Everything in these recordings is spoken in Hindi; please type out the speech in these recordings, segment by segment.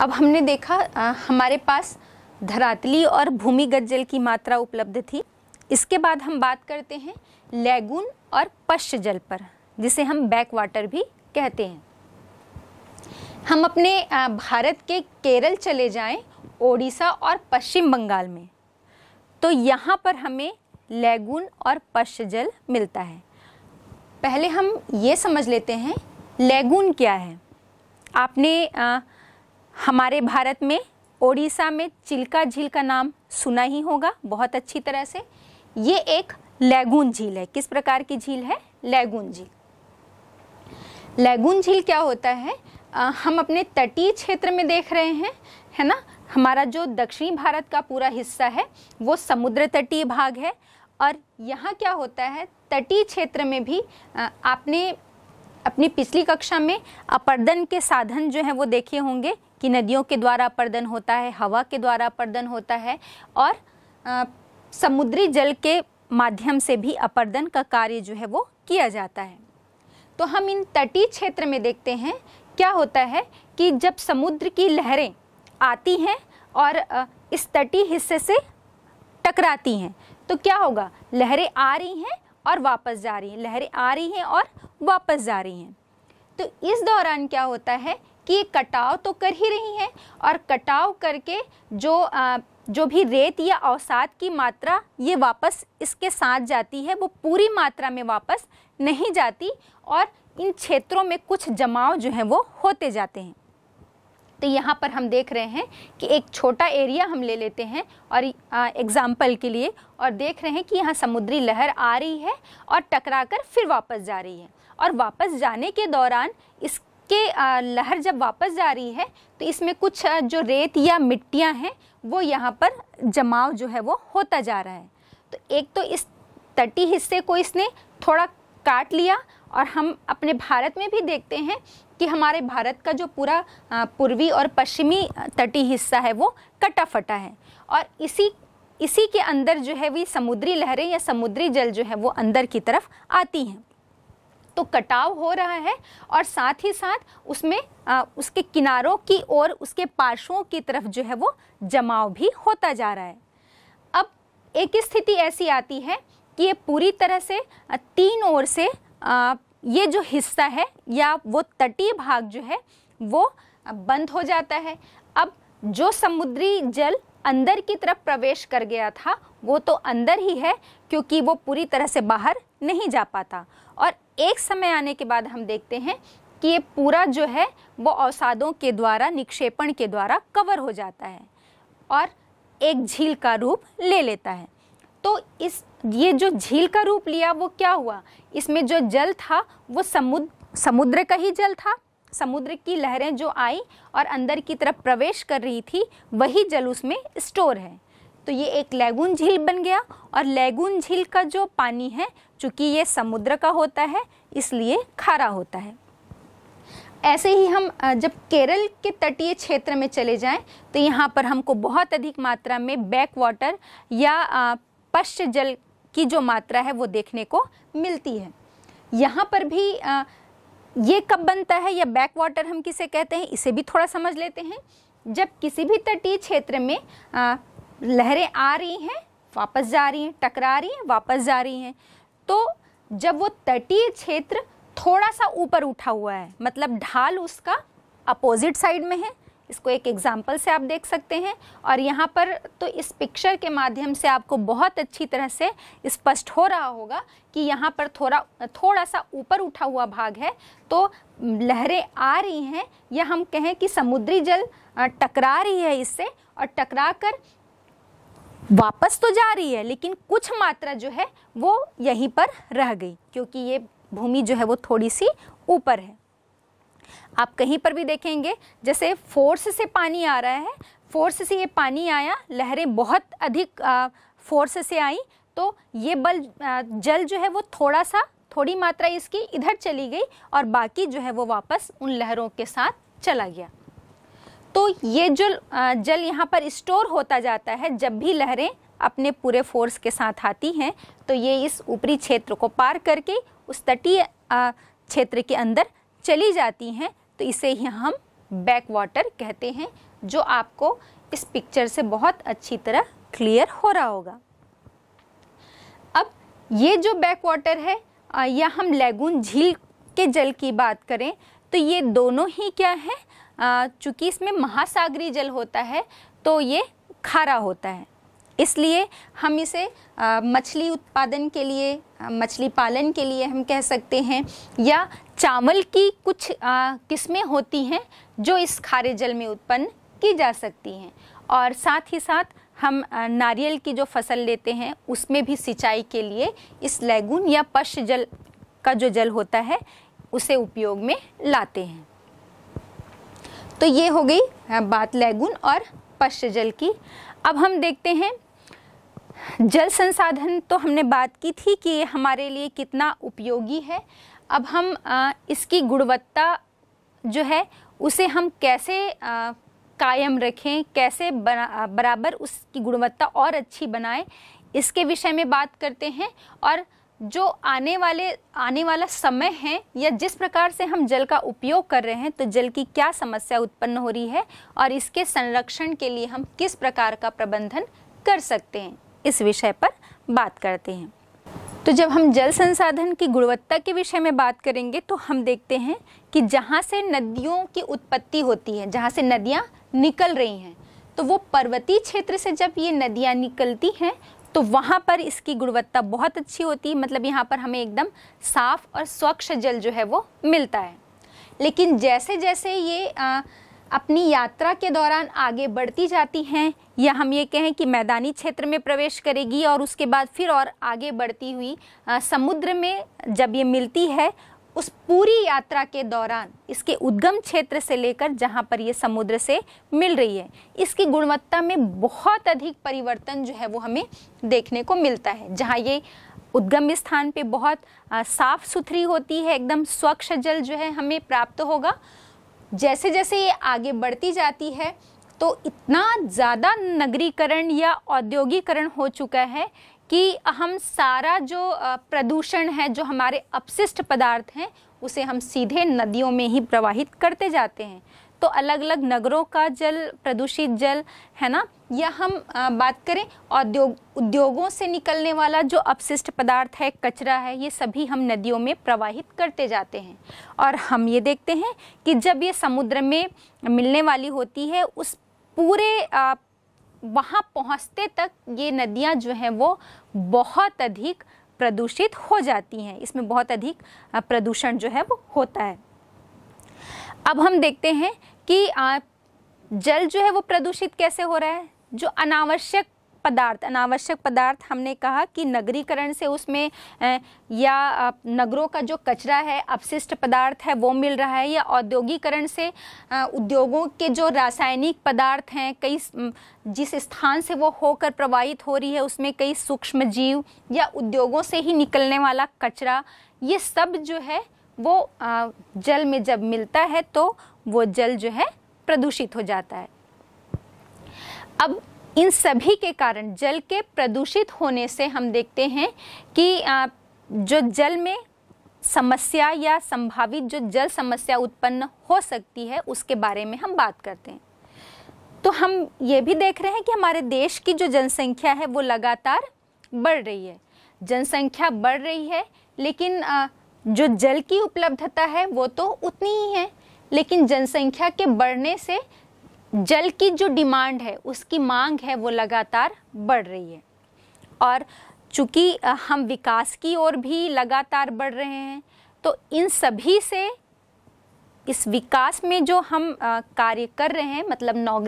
अब हमने देखा आ, हमारे पास धरातली और भूमिगत जल की मात्रा उपलब्ध थी इसके बाद हम बात करते हैं लैगून और पश्च जल पर जिसे हम बैक वाटर भी कहते हैं हम अपने भारत के केरल चले जाएं ओडिशा और पश्चिम बंगाल में तो यहाँ पर हमें लैगून और पश्च जल मिलता है पहले हम ये समझ लेते हैं लैगून क्या है आपने आ, हमारे भारत में ओडिशा में चिल्का झील का नाम सुना ही होगा बहुत अच्छी तरह से ये एक लैगून झील है किस प्रकार की झील है लैगून झील लैगून झील क्या होता है आ, हम अपने तटीय क्षेत्र में देख रहे हैं है ना हमारा जो दक्षिणी भारत का पूरा हिस्सा है वो समुद्र तटीय भाग है और यहाँ क्या होता है तटीय क्षेत्र में भी आ, आपने अपनी पिछली कक्षा में अपर्दन के साधन जो हैं वो देखे होंगे कि नदियों के द्वारा अपर्दन होता है हवा के द्वारा अपर्दन होता है और आ, समुद्री जल के माध्यम से भी अपर्दन का कार्य जो है वो किया जाता है तो हम इन तटीय क्षेत्र में देखते हैं क्या होता है कि जब समुद्र की लहरें आती हैं और इस तटीय हिस्से से टकराती हैं तो क्या होगा लहरें आ रही हैं और वापस जा रही हैं लहरें आ रही हैं और वापस जा रही हैं तो इस दौरान क्या होता है कि ये कटाव तो कर ही रही हैं और कटाव करके जो आ, जो भी रेत या अवसाद की मात्रा ये वापस इसके साथ जाती है वो पूरी मात्रा में वापस नहीं जाती और इन क्षेत्रों में कुछ जमाव जो हैं वो होते जाते हैं तो यहाँ पर हम देख रहे हैं कि एक छोटा एरिया हम ले लेते हैं और एग्ज़ाम्पल के लिए और देख रहे हैं कि यहाँ समुद्री लहर आ रही है और टकरा कर फिर वापस जा रही है और वापस जाने के दौरान इस कि लहर जब वापस जा रही है तो इसमें कुछ जो रेत या मिट्टियाँ हैं वो यहाँ पर जमाव जो है वो होता जा रहा है तो एक तो इस तटी हिस्से को इसने थोड़ा काट लिया और हम अपने भारत में भी देखते हैं कि हमारे भारत का जो पूरा पूर्वी और पश्चिमी तटी हिस्सा है वो कटा फटा है और इसी इसी के अंदर जो है वो समुद्री लहरें या समुद्री जल जो है वो अंदर की तरफ आती हैं तो कटाव हो रहा है और साथ ही साथ उसमें आ, उसके किनारों की ओर उसके पार्श्वों की तरफ जो है वो जमाव भी होता जा रहा है अब एक स्थिति ऐसी आती है कि ये पूरी तरह से तीन ओर से आ, ये जो हिस्सा है या वो तटीय भाग जो है वो बंद हो जाता है अब जो समुद्री जल अंदर की तरफ प्रवेश कर गया था वो तो अंदर ही है क्योंकि वो पूरी तरह से बाहर नहीं जा पाता और एक समय आने के बाद हम देखते हैं कि ये पूरा जो है वो अवसादों के द्वारा निक्षेपण के द्वारा कवर हो जाता है और एक झील का रूप ले लेता है तो इस ये जो झील का रूप लिया वो क्या हुआ इसमें जो जल था वो समुद्र समुद्र का ही जल था समुद्र की लहरें जो आई और अंदर की तरफ प्रवेश कर रही थी वही जल उसमें स्टोर है तो ये एक लैगून झील बन गया और लैगून झील का जो पानी है चूँकि ये समुद्र का होता है इसलिए खारा होता है ऐसे ही हम जब केरल के तटीय क्षेत्र में चले जाएं तो यहाँ पर हमको बहुत अधिक मात्रा में बैक वाटर या पश्च जल की जो मात्रा है वो देखने को मिलती है यहाँ पर भी ये कब बनता है या बैक वाटर हम किसे कहते हैं इसे भी थोड़ा समझ लेते हैं जब किसी भी तटीय क्षेत्र में लहरें आ रही हैं वापस जा रही हैं टकरा रही हैं वापस जा रही हैं तो जब वो तटीय क्षेत्र थोड़ा सा ऊपर उठा हुआ है मतलब ढाल उसका अपोजिट साइड में है इसको एक एग्जाम्पल से आप देख सकते हैं और यहाँ पर तो इस पिक्चर के माध्यम से आपको बहुत अच्छी तरह से स्पष्ट हो रहा होगा कि यहाँ पर थोड़ा थोड़ा सा ऊपर उठा हुआ भाग है तो लहरें आ रही हैं या हम कहें कि समुद्री जल टकरा रही है इससे और टकरा कर वापस तो जा रही है लेकिन कुछ मात्रा जो है वो यहीं पर रह गई क्योंकि ये भूमि जो है वो थोड़ी सी ऊपर है आप कहीं पर भी देखेंगे जैसे फोर्स से पानी आ रहा है फोर्स से ये पानी आया लहरें बहुत अधिक आ, फोर्स से आई तो ये बल आ, जल जो है वो थोड़ा सा थोड़ी मात्रा इसकी इधर चली गई और बाकी जो है वो वापस उन लहरों के साथ चला गया तो ये जो जल यहाँ पर स्टोर होता जाता है जब भी लहरें अपने पूरे फोर्स के साथ आती हैं तो ये इस ऊपरी क्षेत्र को पार करके उस तटीय क्षेत्र के अंदर चली जाती हैं तो इसे ही हम बैक वाटर कहते हैं जो आपको इस पिक्चर से बहुत अच्छी तरह क्लियर हो रहा होगा अब ये जो बैक वाटर है या हम लेगून झील के जल की बात करें तो ये दोनों ही क्या हैं चूँकि इसमें महासागरी जल होता है तो ये खारा होता है इसलिए हम इसे मछली उत्पादन के लिए मछली पालन के लिए हम कह सकते हैं या चावल की कुछ किस्में होती हैं जो इस खारे जल में उत्पन्न की जा सकती हैं और साथ ही साथ हम नारियल की जो फसल लेते हैं उसमें भी सिंचाई के लिए इस लैगून या पश जल का जो जल होता है उसे उपयोग में लाते हैं तो ये हो गई हाँ, बात लैगुन और पश्च जल की अब हम देखते हैं जल संसाधन तो हमने बात की थी कि ये हमारे लिए कितना उपयोगी है अब हम इसकी गुणवत्ता जो है उसे हम कैसे कायम रखें कैसे बराबर उसकी गुणवत्ता और अच्छी बनाएं इसके विषय में बात करते हैं और जो आने वाले आने वाला समय है या जिस प्रकार से हम जल का उपयोग कर रहे हैं तो जल की क्या समस्या उत्पन्न हो रही है और इसके संरक्षण के लिए हम किस प्रकार का प्रबंधन कर सकते हैं इस विषय पर बात करते हैं तो जब हम जल संसाधन की गुणवत्ता के विषय में बात करेंगे तो हम देखते हैं कि जहाँ से नदियों की उत्पत्ति होती है जहाँ से नदियाँ निकल रही हैं तो वो पर्वतीय क्षेत्र से जब ये नदियाँ निकलती हैं तो वहाँ पर इसकी गुणवत्ता बहुत अच्छी होती है मतलब यहाँ पर हमें एकदम साफ़ और स्वच्छ जल जो है वो मिलता है लेकिन जैसे जैसे ये आ, अपनी यात्रा के दौरान आगे बढ़ती जाती हैं या हम ये कहें कि मैदानी क्षेत्र में प्रवेश करेगी और उसके बाद फिर और आगे बढ़ती हुई आ, समुद्र में जब ये मिलती है उस पूरी यात्रा के दौरान इसके उद्गम क्षेत्र से लेकर जहाँ पर ये समुद्र से मिल रही है इसकी गुणवत्ता में बहुत अधिक परिवर्तन जो है वो हमें देखने को मिलता है जहाँ ये उद्गम स्थान पे बहुत साफ़ सुथरी होती है एकदम स्वच्छ जल जो है हमें प्राप्त होगा जैसे जैसे ये आगे बढ़ती जाती है तो इतना ज़्यादा नगरीकरण या औद्योगिकरण हो चुका है कि हम सारा जो प्रदूषण है जो हमारे अपशिष्ट पदार्थ हैं उसे हम सीधे नदियों में ही प्रवाहित करते जाते हैं तो अलग अलग नगरों का जल प्रदूषित जल है ना या हम बात करें औद्योग उद्योगों से निकलने वाला जो अपशिष्ट पदार्थ है कचरा है ये सभी हम नदियों में प्रवाहित करते जाते हैं और हम ये देखते हैं कि जब ये समुद्र में मिलने वाली होती है उस पूरे वहाँ पहुँचते तक ये नदियाँ जो हैं वो बहुत अधिक प्रदूषित हो जाती हैं इसमें बहुत अधिक प्रदूषण जो है वो होता है अब हम देखते हैं कि जल जो है वो प्रदूषित कैसे हो रहा है जो अनावश्यक पदार्थ अनावश्यक पदार्थ हमने कहा कि नगरीकरण से उसमें या नगरों का जो कचरा है अपशिष्ट पदार्थ है वो मिल रहा है या औद्योगिकरण से उद्योगों के जो रासायनिक पदार्थ हैं कई जिस स्थान से वो होकर प्रवाहित हो रही है उसमें कई सूक्ष्म जीव या उद्योगों से ही निकलने वाला कचरा ये सब जो है वो जल में जब मिलता है तो वो जल जो है प्रदूषित हो जाता है अब इन सभी के कारण जल के प्रदूषित होने से हम देखते हैं कि जो जल में समस्या या संभावित जो जल समस्या उत्पन्न हो सकती है उसके बारे में हम बात करते हैं तो हम ये भी देख रहे हैं कि हमारे देश की जो जनसंख्या है वो लगातार बढ़ रही है जनसंख्या बढ़ रही है लेकिन जो जल की उपलब्धता है वो तो उतनी ही है लेकिन जनसंख्या के बढ़ने से जल की जो डिमांड है उसकी मांग है वो लगातार बढ़ रही है और चूँकि हम विकास की ओर भी लगातार बढ़ रहे हैं तो इन सभी से इस विकास में जो हम कार्य कर रहे हैं मतलब नौ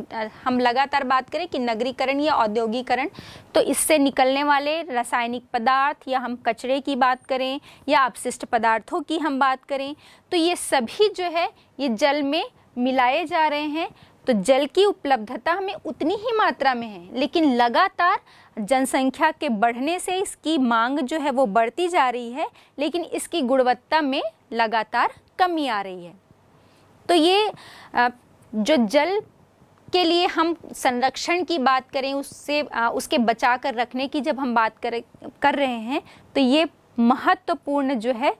हम लगातार बात करें कि नगरीकरण या औद्योगिकरण तो इससे निकलने वाले रासायनिक पदार्थ या हम कचरे की बात करें या अपशिष्ट पदार्थों की हम बात करें तो ये सभी जो है ये जल में मिलाए जा रहे हैं तो जल की उपलब्धता हमें उतनी ही मात्रा में है लेकिन लगातार जनसंख्या के बढ़ने से इसकी मांग जो है वो बढ़ती जा रही है लेकिन इसकी गुणवत्ता में लगातार कमी आ रही है तो ये जो जल के लिए हम संरक्षण की बात करें उससे उसके बचा कर रखने की जब हम बात कर कर रहे हैं तो ये महत्वपूर्ण जो है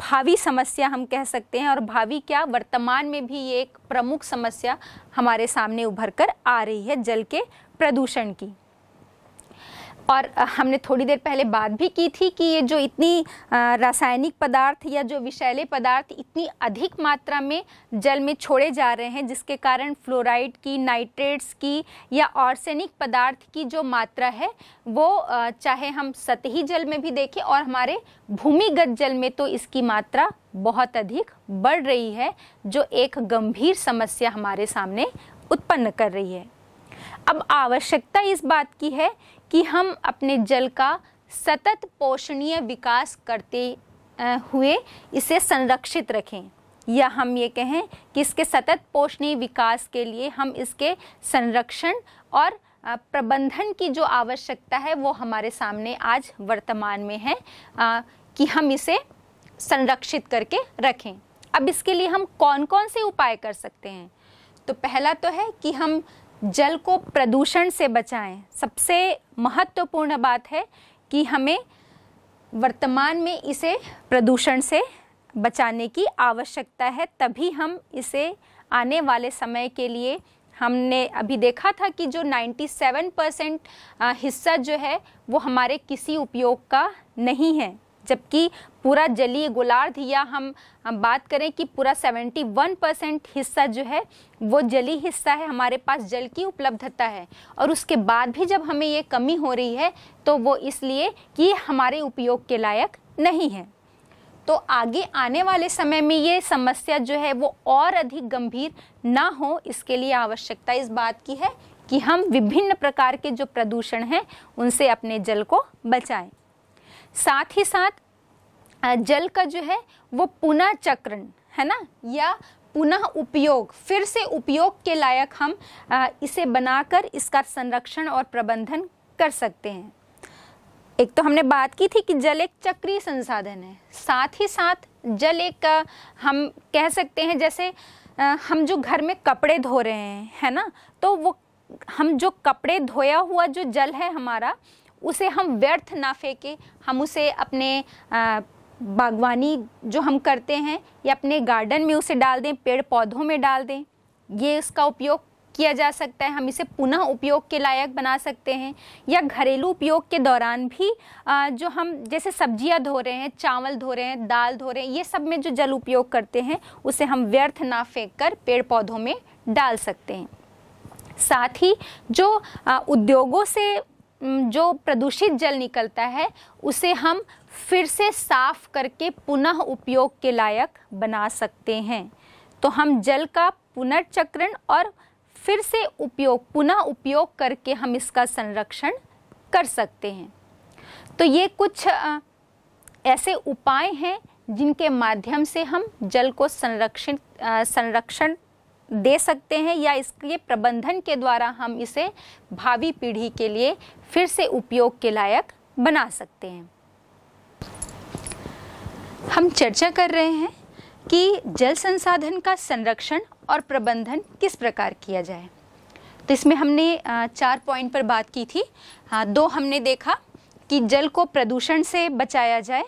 भावी समस्या हम कह सकते हैं और भावी क्या वर्तमान में भी ये एक प्रमुख समस्या हमारे सामने उभर कर आ रही है जल के प्रदूषण की और हमने थोड़ी देर पहले बात भी की थी कि ये जो इतनी रासायनिक पदार्थ या जो विषैले पदार्थ इतनी अधिक मात्रा में जल में छोड़े जा रहे हैं जिसके कारण फ्लोराइड की नाइट्रेट्स की या ऑर्सेनिक पदार्थ की जो मात्रा है वो चाहे हम सतही जल में भी देखें और हमारे भूमिगत जल में तो इसकी मात्रा बहुत अधिक बढ़ रही है जो एक गंभीर समस्या हमारे सामने उत्पन्न कर रही है अब आवश्यकता इस बात की है कि हम अपने जल का सतत पोषणीय विकास करते हुए इसे संरक्षित रखें या हम ये कहें कि इसके सतत पोषणीय विकास के लिए हम इसके संरक्षण और प्रबंधन की जो आवश्यकता है वो हमारे सामने आज वर्तमान में है कि हम इसे संरक्षित करके रखें अब इसके लिए हम कौन कौन से उपाय कर सकते हैं तो पहला तो है कि हम जल को प्रदूषण से बचाएं सबसे महत्वपूर्ण बात है कि हमें वर्तमान में इसे प्रदूषण से बचाने की आवश्यकता है तभी हम इसे आने वाले समय के लिए हमने अभी देखा था कि जो 97 परसेंट हिस्सा जो है वो हमारे किसी उपयोग का नहीं है जबकि पूरा जलीय गोलार्ध या हम हम बात करें कि पूरा 71 परसेंट हिस्सा जो है वो जली हिस्सा है हमारे पास जल की उपलब्धता है और उसके बाद भी जब हमें ये कमी हो रही है तो वो इसलिए कि हमारे उपयोग के लायक नहीं है तो आगे आने वाले समय में ये समस्या जो है वो और अधिक गंभीर ना हो इसके लिए आवश्यकता इस बात की है कि हम विभिन्न प्रकार के जो प्रदूषण हैं उनसे अपने जल को बचाएं साथ ही साथ जल का जो है वो पुनः चक्रण है ना या पुनः उपयोग फिर से उपयोग के लायक हम इसे बनाकर इसका संरक्षण और प्रबंधन कर सकते हैं एक तो हमने बात की थी कि जल एक चक्रीय संसाधन है साथ ही साथ जल एक हम कह सकते हैं जैसे हम जो घर में कपड़े धो रहे हैं है ना तो वो हम जो कपड़े धोया हुआ जो जल है हमारा उसे हम व्यर्थ ना फेंके हम उसे अपने बागवानी जो हम करते हैं या अपने गार्डन में उसे डाल दें पेड़ पौधों में डाल दें ये उसका उपयोग किया जा सकता है हम इसे पुनः उपयोग के लायक बना सकते हैं या घरेलू उपयोग के दौरान भी जो हम जैसे सब्जियां धो रहे हैं चावल धो रहे हैं दाल धो रहे हैं ये सब में जो जल उपयोग करते हैं उसे हम व्यर्थ ना फेंक कर पेड़ पौधों में डाल सकते हैं साथ ही जो उद्योगों से जो प्रदूषित जल निकलता है उसे हम फिर से साफ करके पुनः उपयोग के लायक बना सकते हैं तो हम जल का पुनर्चक्रण और फिर से उपयोग पुनः उपयोग करके हम इसका संरक्षण कर सकते हैं तो ये कुछ ऐसे उपाय हैं जिनके माध्यम से हम जल को संरक्षित संरक्षण दे सकते हैं या इसके प्रबंधन के द्वारा हम इसे भावी पीढ़ी के लिए फिर से उपयोग के लायक बना सकते हैं हम चर्चा कर रहे हैं कि जल संसाधन का संरक्षण और प्रबंधन किस प्रकार किया जाए तो इसमें हमने चार पॉइंट पर बात की थी हाँ दो हमने देखा कि जल को प्रदूषण से बचाया जाए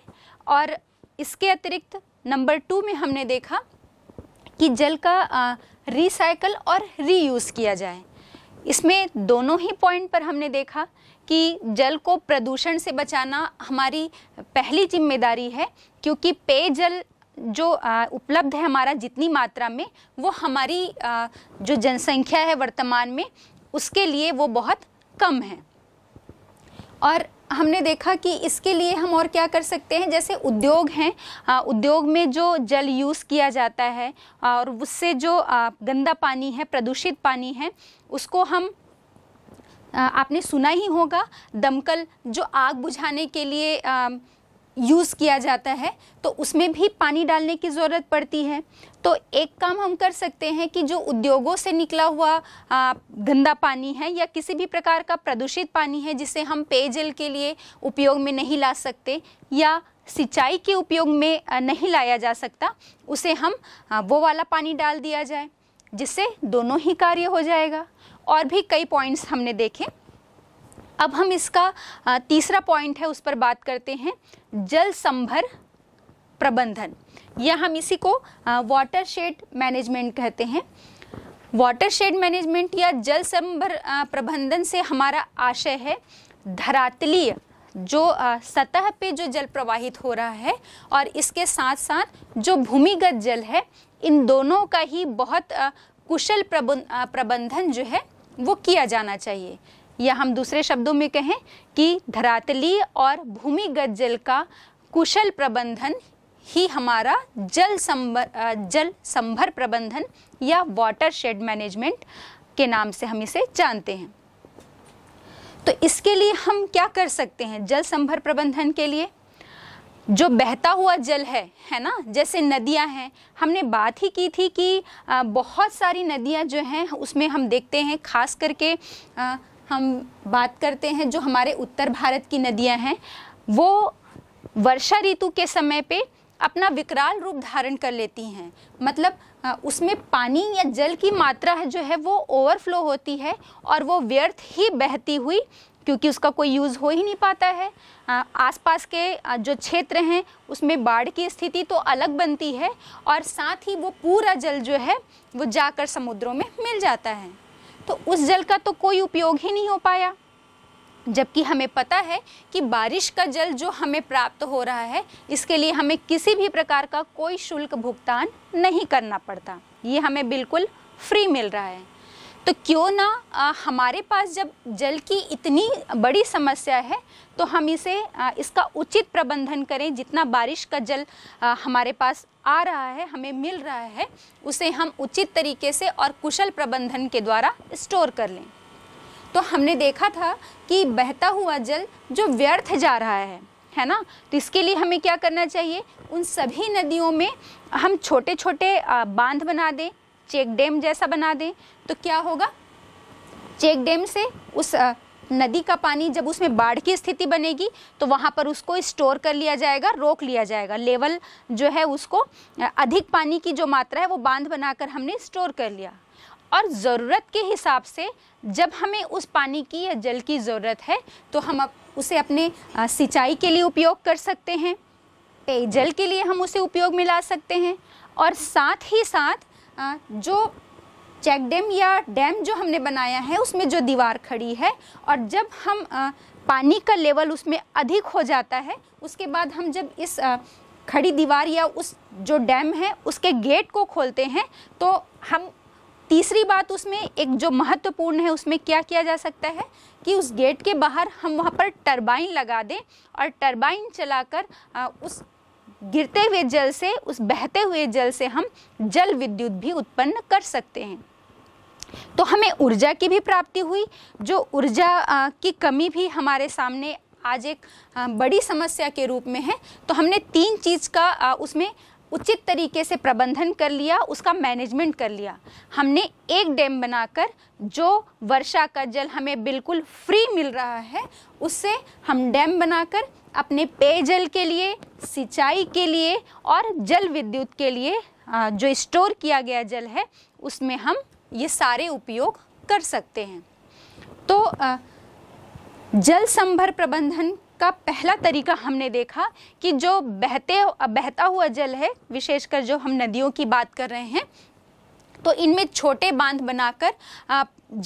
और इसके अतिरिक्त नंबर टू में हमने देखा कि जल का रिसाइकल और रीयूज किया जाए इसमें दोनों ही पॉइंट पर हमने देखा कि जल को प्रदूषण से बचाना हमारी पहली जिम्मेदारी है क्योंकि पेयजल जो उपलब्ध है हमारा जितनी मात्रा में वो हमारी जो जनसंख्या है वर्तमान में उसके लिए वो बहुत कम है और हमने देखा कि इसके लिए हम और क्या कर सकते हैं जैसे उद्योग हैं उद्योग में जो जल यूज़ किया जाता है और उससे जो गंदा पानी है प्रदूषित पानी है उसको हम आपने सुना ही होगा दमकल जो आग बुझाने के लिए यूज़ किया जाता है तो उसमें भी पानी डालने की ज़रूरत पड़ती है तो एक काम हम कर सकते हैं कि जो उद्योगों से निकला हुआ आ, गंदा पानी है या किसी भी प्रकार का प्रदूषित पानी है जिसे हम पेयजल के लिए उपयोग में नहीं ला सकते या सिंचाई के उपयोग में नहीं लाया जा सकता उसे हम आ, वो वाला पानी डाल दिया जाए जिससे दोनों ही कार्य हो जाएगा और भी कई पॉइंट्स हमने देखे अब हम इसका तीसरा पॉइंट है उस पर बात करते हैं जल संभर प्रबंधन या हम इसी को वाटर शेड मैनेजमेंट कहते हैं वाटर शेड मैनेजमेंट या जल संभर प्रबंधन से हमारा आशय है धरातलीय जो सतह पे जो जल प्रवाहित हो रहा है और इसके साथ साथ जो भूमिगत जल है इन दोनों का ही बहुत कुशल प्रबंधन जो है वो किया जाना चाहिए या हम दूसरे शब्दों में कहें कि धरातली और भूमिगत जल का कुशल प्रबंधन ही हमारा जल संभर जल संभर प्रबंधन या वाटर शेड मैनेजमेंट के नाम से हम इसे जानते हैं तो इसके लिए हम क्या कर सकते हैं जल संभर प्रबंधन के लिए जो बहता हुआ जल है है ना जैसे नदियां हैं हमने बात ही की थी कि बहुत सारी नदियां जो हैं उसमें हम देखते हैं खास करके हम बात करते हैं जो हमारे उत्तर भारत की नदियां हैं वो वर्षा ऋतु के समय पे अपना विकराल रूप धारण कर लेती हैं मतलब उसमें पानी या जल की मात्रा है जो है वो ओवरफ्लो होती है और वो व्यर्थ ही बहती हुई क्योंकि उसका कोई यूज़ हो ही नहीं पाता है आसपास के जो क्षेत्र हैं उसमें बाढ़ की स्थिति तो अलग बनती है और साथ ही वो पूरा जल जो है वो जाकर समुद्रों में मिल जाता है तो उस जल का तो कोई उपयोग ही नहीं हो पाया जबकि हमें पता है कि बारिश का जल जो हमें प्राप्त हो रहा है इसके लिए हमें किसी भी प्रकार का कोई शुल्क भुगतान नहीं करना पड़ता ये हमें बिल्कुल फ्री मिल रहा है तो क्यों ना आ, हमारे पास जब जल की इतनी बड़ी समस्या है तो हम इसे आ, इसका उचित प्रबंधन करें जितना बारिश का जल आ, हमारे पास आ रहा है हमें मिल रहा है उसे हम उचित तरीके से और कुशल प्रबंधन के द्वारा स्टोर कर लें तो हमने देखा था कि बहता हुआ जल जो व्यर्थ जा रहा है है ना तो इसके लिए हमें क्या करना चाहिए उन सभी नदियों में हम छोटे छोटे बांध बना दें चेक डैम जैसा बना दें तो क्या होगा चेक डैम से उस नदी का पानी जब उसमें बाढ़ की स्थिति बनेगी तो वहाँ पर उसको स्टोर कर लिया जाएगा रोक लिया जाएगा लेवल जो है उसको अधिक पानी की जो मात्रा है वो बांध बनाकर हमने स्टोर कर लिया और ज़रूरत के हिसाब से जब हमें उस पानी की या जल की ज़रूरत है तो हम उसे अपने सिंचाई के लिए उपयोग कर सकते हैं पेयजल के लिए हम उसे उपयोग में ला सकते हैं और साथ ही साथ जो चेक डैम या डैम जो हमने बनाया है उसमें जो दीवार खड़ी है और जब हम पानी का लेवल उसमें अधिक हो जाता है उसके बाद हम जब इस खड़ी दीवार या उस जो डैम है उसके गेट को खोलते हैं तो हम तीसरी बात उसमें एक जो महत्वपूर्ण है उसमें क्या किया जा सकता है कि उस गेट के बाहर हम वहाँ पर टरबाइन लगा दें और टरबाइन चलाकर उस गिरते हुए जल से उस बहते हुए जल से हम जल विद्युत भी उत्पन्न कर सकते हैं तो हमें ऊर्जा की भी प्राप्ति हुई जो ऊर्जा की कमी भी हमारे सामने आज एक बड़ी समस्या के रूप में है तो हमने तीन चीज़ का उसमें उचित तरीके से प्रबंधन कर लिया उसका मैनेजमेंट कर लिया हमने एक डैम बनाकर जो वर्षा का जल हमें बिल्कुल फ्री मिल रहा है उससे हम डैम बनाकर अपने पेयजल के लिए सिंचाई के लिए और जल विद्युत के लिए जो स्टोर किया गया जल है उसमें हम ये सारे उपयोग कर सकते हैं तो जल संभर प्रबंधन इसका पहला तरीका हमने देखा कि जो बहते बहता हुआ जल है विशेषकर जो हम नदियों की बात कर रहे हैं तो इनमें छोटे बांध बनाकर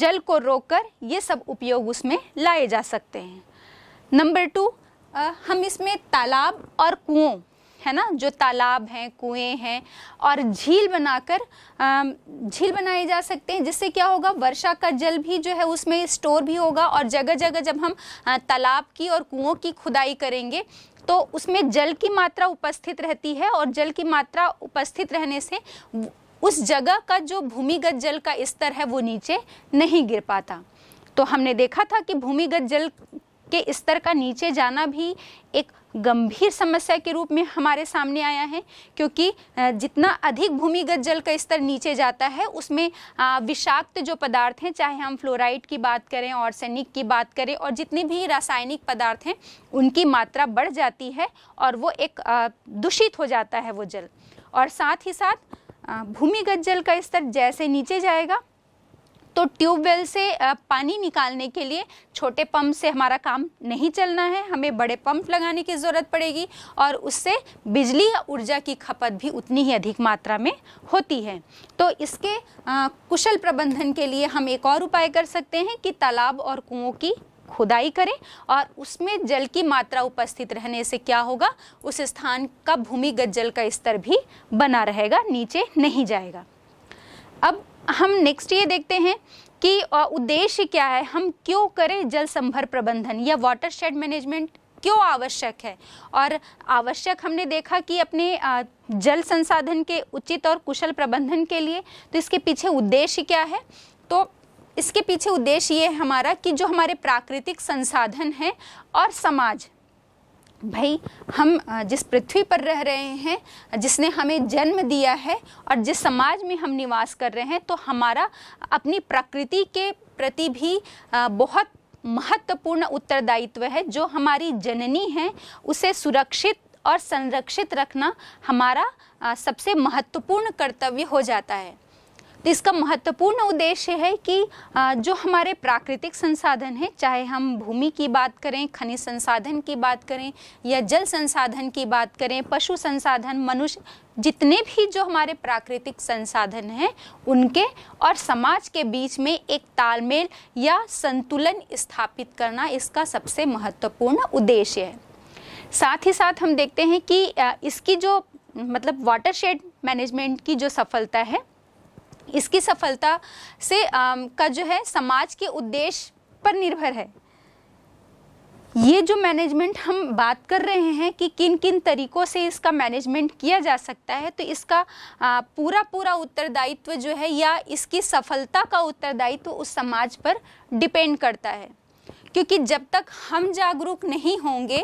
जल को रोककर ये सब उपयोग उसमें लाए जा सकते हैं नंबर टू हम इसमें तालाब और कुओं है ना जो तालाब हैं कुएं हैं और झील बनाकर झील बनाए जा सकते हैं जिससे क्या होगा वर्षा का जल भी जो है उसमें स्टोर भी होगा और जगह जगह जब हम तालाब की और कुओं की खुदाई करेंगे तो उसमें जल की मात्रा उपस्थित रहती है और जल की मात्रा उपस्थित रहने से उस जगह का जो भूमिगत जल का स्तर है वो नीचे नहीं गिर पाता तो हमने देखा था कि भूमिगत जल के स्तर का नीचे जाना भी एक गंभीर समस्या के रूप में हमारे सामने आया है क्योंकि जितना अधिक भूमिगत जल का स्तर नीचे जाता है उसमें विषाक्त जो पदार्थ हैं चाहे हम फ्लोराइड की बात करें और सैनिक की बात करें और जितने भी रासायनिक पदार्थ हैं उनकी मात्रा बढ़ जाती है और वो एक दूषित हो जाता है वो जल और साथ ही साथ भूमिगत जल का स्तर जैसे नीचे जाएगा तो ट्यूबवेल से पानी निकालने के लिए छोटे पंप से हमारा काम नहीं चलना है हमें बड़े पंप लगाने की ज़रूरत पड़ेगी और उससे बिजली या ऊर्जा की खपत भी उतनी ही अधिक मात्रा में होती है तो इसके कुशल प्रबंधन के लिए हम एक और उपाय कर सकते हैं कि तालाब और कुओं की खुदाई करें और उसमें जल की मात्रा उपस्थित रहने से क्या होगा उस स्थान का भूमिगत जल का स्तर भी बना रहेगा नीचे नहीं जाएगा अब हम नेक्स्ट ये देखते हैं कि उद्देश्य क्या है हम क्यों करें जल संभर प्रबंधन या वाटर शेड मैनेजमेंट क्यों आवश्यक है और आवश्यक हमने देखा कि अपने जल संसाधन के उचित और कुशल प्रबंधन के लिए तो इसके पीछे उद्देश्य क्या है तो इसके पीछे उद्देश्य ये हमारा कि जो हमारे प्राकृतिक संसाधन हैं और समाज भाई हम जिस पृथ्वी पर रह रहे हैं जिसने हमें जन्म दिया है और जिस समाज में हम निवास कर रहे हैं तो हमारा अपनी प्रकृति के प्रति भी बहुत महत्वपूर्ण उत्तरदायित्व है जो हमारी जननी है उसे सुरक्षित और संरक्षित रखना हमारा सबसे महत्वपूर्ण कर्तव्य हो जाता है तो इसका महत्वपूर्ण उद्देश्य है कि जो हमारे प्राकृतिक संसाधन हैं चाहे हम भूमि की बात करें खनिज संसाधन की बात करें या जल संसाधन की बात करें पशु संसाधन मनुष्य जितने भी जो हमारे प्राकृतिक संसाधन हैं उनके और समाज के बीच में एक तालमेल या संतुलन स्थापित करना इसका सबसे महत्वपूर्ण उद्देश्य है साथ ही साथ हम देखते हैं कि इसकी जो मतलब वाटर शेड मैनेजमेंट की जो सफलता है इसकी सफलता से आम, का जो है समाज के उद्देश्य पर निर्भर है ये जो मैनेजमेंट हम बात कर रहे हैं कि किन किन तरीकों से इसका मैनेजमेंट किया जा सकता है तो इसका आ, पूरा पूरा उत्तरदायित्व जो है या इसकी सफलता का उत्तरदायित्व उस समाज पर डिपेंड करता है क्योंकि जब तक हम जागरूक नहीं होंगे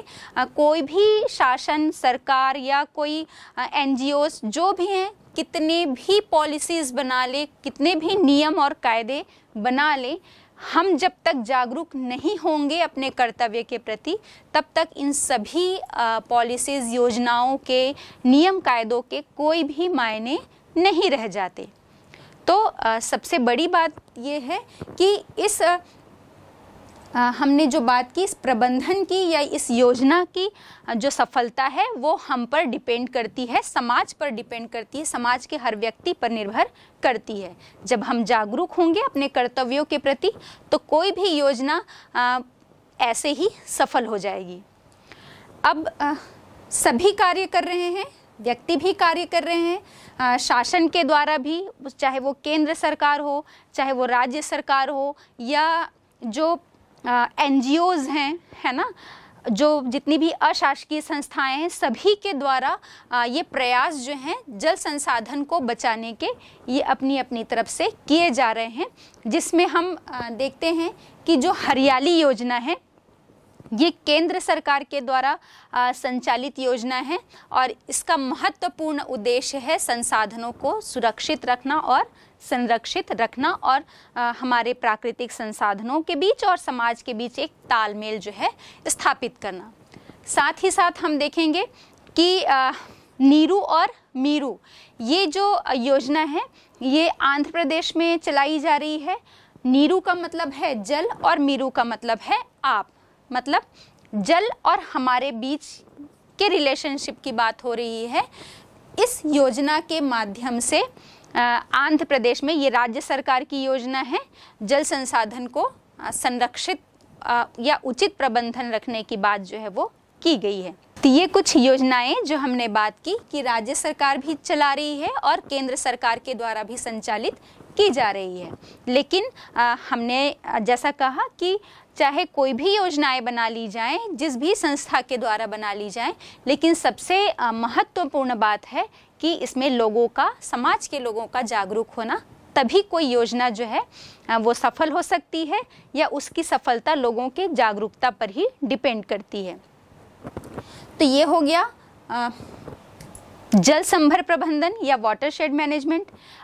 कोई भी शासन सरकार या कोई एन जो भी हैं कितने भी पॉलिसीज़ बना ले कितने भी नियम और कायदे बना ले हम जब तक जागरूक नहीं होंगे अपने कर्तव्य के प्रति तब तक इन सभी पॉलिसीज़ योजनाओं के नियम कायदों के कोई भी मायने नहीं रह जाते तो आ, सबसे बड़ी बात यह है कि इस हमने जो बात की इस प्रबंधन की या इस योजना की जो सफलता है वो हम पर डिपेंड करती है समाज पर डिपेंड करती है समाज के हर व्यक्ति पर निर्भर करती है जब हम जागरूक होंगे अपने कर्तव्यों के प्रति तो कोई भी योजना आ, ऐसे ही सफल हो जाएगी अब आ, सभी कार्य कर रहे हैं व्यक्ति भी कार्य कर रहे हैं शासन के द्वारा भी चाहे वो केंद्र सरकार हो चाहे वो राज्य सरकार हो या जो एन ओज हैं है ना जो जितनी भी अशासकीय संस्थाएं हैं सभी के द्वारा आ, ये प्रयास जो हैं जल संसाधन को बचाने के ये अपनी अपनी तरफ से किए जा रहे हैं जिसमें हम आ, देखते हैं कि जो हरियाली योजना है ये केंद्र सरकार के द्वारा संचालित योजना है और इसका महत्वपूर्ण उद्देश्य है संसाधनों को सुरक्षित रखना और संरक्षित रखना और आ, हमारे प्राकृतिक संसाधनों के बीच और समाज के बीच एक तालमेल जो है स्थापित करना साथ ही साथ हम देखेंगे कि आ, नीरू और मीरू ये जो योजना है ये आंध्र प्रदेश में चलाई जा रही है नीरू का मतलब है जल और मीरू का मतलब है आप मतलब जल और हमारे बीच के रिलेशनशिप की बात हो रही है इस योजना के माध्यम से आंध्र प्रदेश में ये राज्य सरकार की योजना है जल संसाधन को संरक्षित या उचित प्रबंधन रखने की बात जो है वो की गई है तो ये कुछ योजनाएं जो हमने बात की कि राज्य सरकार भी चला रही है और केंद्र सरकार के द्वारा भी संचालित की जा रही है लेकिन आ, हमने जैसा कहा कि चाहे कोई भी योजनाएं बना ली जाएं जिस भी संस्था के द्वारा बना ली जाएं लेकिन सबसे महत्वपूर्ण बात है कि इसमें लोगों का समाज के लोगों का जागरूक होना तभी कोई योजना जो है वो सफल हो सकती है या उसकी सफलता लोगों के जागरूकता पर ही डिपेंड करती है तो ये हो गया आ, जल संभर प्रबंधन या वाटर शेड मैनेजमेंट